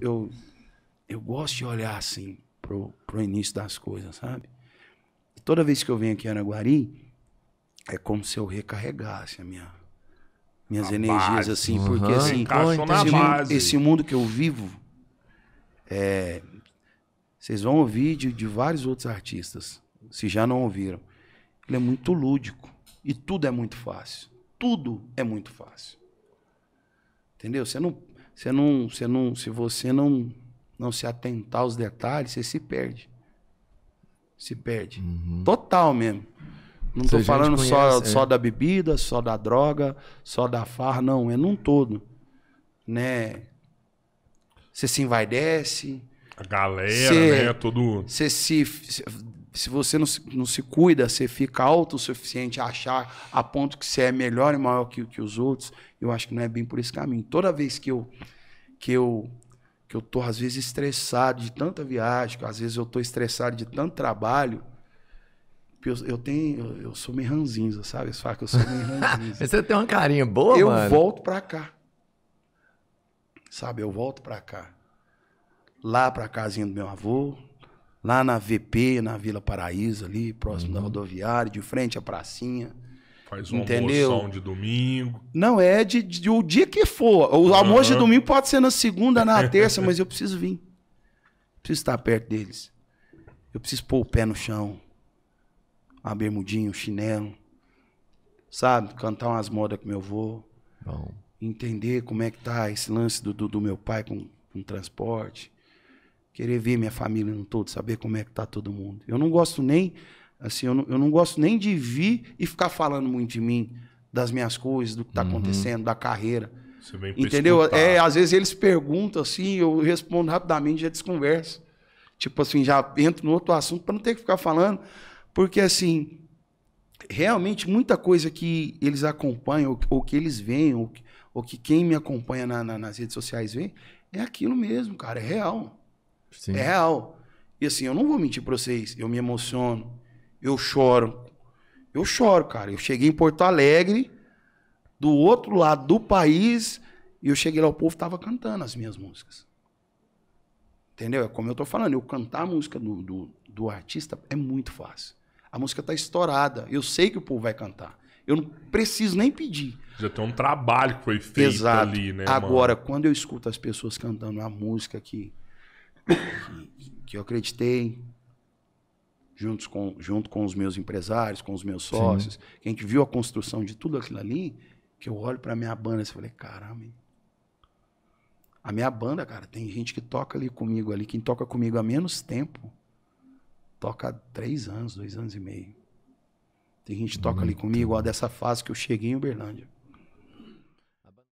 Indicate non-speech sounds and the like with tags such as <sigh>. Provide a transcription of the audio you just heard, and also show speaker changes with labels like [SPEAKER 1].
[SPEAKER 1] eu, eu gosto de olhar assim pro, pro início das coisas, sabe? E toda vez que eu venho aqui em Araguari, é como se eu recarregasse a minha, minhas a energias, base. assim, uhum. porque assim, esse, esse, mundo que eu vivo, é, vocês vão ouvir de, de vários outros artistas, se já não ouviram. Ele é muito lúdico e tudo é muito fácil. Tudo é muito fácil. Entendeu? Você não, você não, você não, se você não não se atentar aos detalhes, você se perde. Se perde. Uhum. Total mesmo. Não estou falando conhece, só, é. só da bebida, só da droga, só da farra, não. É num todo. Né? Você se envaidece. A galera, cê, né? Todo. Você se se você não se, não se cuida, você fica autossuficiente a achar a ponto que você é melhor e maior que, que os outros, eu acho que não é bem por esse caminho. Toda vez que eu que eu que eu tô às vezes estressado de tanta viagem, que, às vezes eu tô estressado de tanto trabalho, eu, eu tenho eu, eu, sou meio ranzinza, sabe? fala que eu sou meio <laughs> ranzinza. você tem uma carinha boa, eu mano. Eu volto para cá. Sabe, eu volto para cá. Lá para a casinha do meu avô, lá na VP, na Vila Paraíso, ali, próximo uhum. da rodoviária, de frente à pracinha. Faz um entendeu? almoção de domingo. Não, é de, de, de o dia que for. O uhum. almoço de domingo pode ser na segunda, na terça, mas eu preciso vir. Preciso estar perto deles. Eu preciso pôr o pé no chão. A bermudinha, o chinelo. Sabe? Cantar umas modas com meu avô. Bom. Entender como é que tá esse lance do, do, do meu pai com, com transporte Querer ver minha família no todo, saber como é que tá todo mundo. Eu não gosto nem, assim, eu não, eu não gosto nem de vir e ficar falando muito de mim, das minhas coisas, do que tá uhum. acontecendo, da carreira. Você vem Entendeu? É, às vezes eles perguntam assim, eu respondo rapidamente, já desconverso. Tipo assim, já entro no outro assunto para não ter que ficar falando, porque assim, realmente muita coisa que eles acompanham, ou, ou que eles veem, ou, ou, que quem me acompanha na, na, nas redes sociais vê, é aquilo mesmo, cara, é real. Sim. É real. E assim, eu não vou mentir pra vocês. Eu me emociono. Eu choro. Eu choro, cara. Eu cheguei em Porto Alegre, do outro lado do país, e eu cheguei lá, o povo tava cantando as minhas músicas. Entendeu? É como eu tô falando, eu cantar a música do, do, do artista é muito fácil. A música tá estourada. Eu sei que o povo vai cantar. Eu não preciso nem pedir. Já tem um trabalho que foi feito Exato. ali, né? Agora, mano? quando eu escuto as pessoas cantando a música que que eu acreditei, juntos com, junto com os meus empresários, com os meus sócios, Sim. que a gente viu a construção de tudo aquilo ali, que eu olho para minha banda e falei, caramba. A minha banda, cara, tem gente que toca ali comigo ali, quem toca comigo há menos tempo, toca há três anos, dois anos e meio. Tem gente que toca ali comigo, ó, dessa fase que eu cheguei em Uberlândia.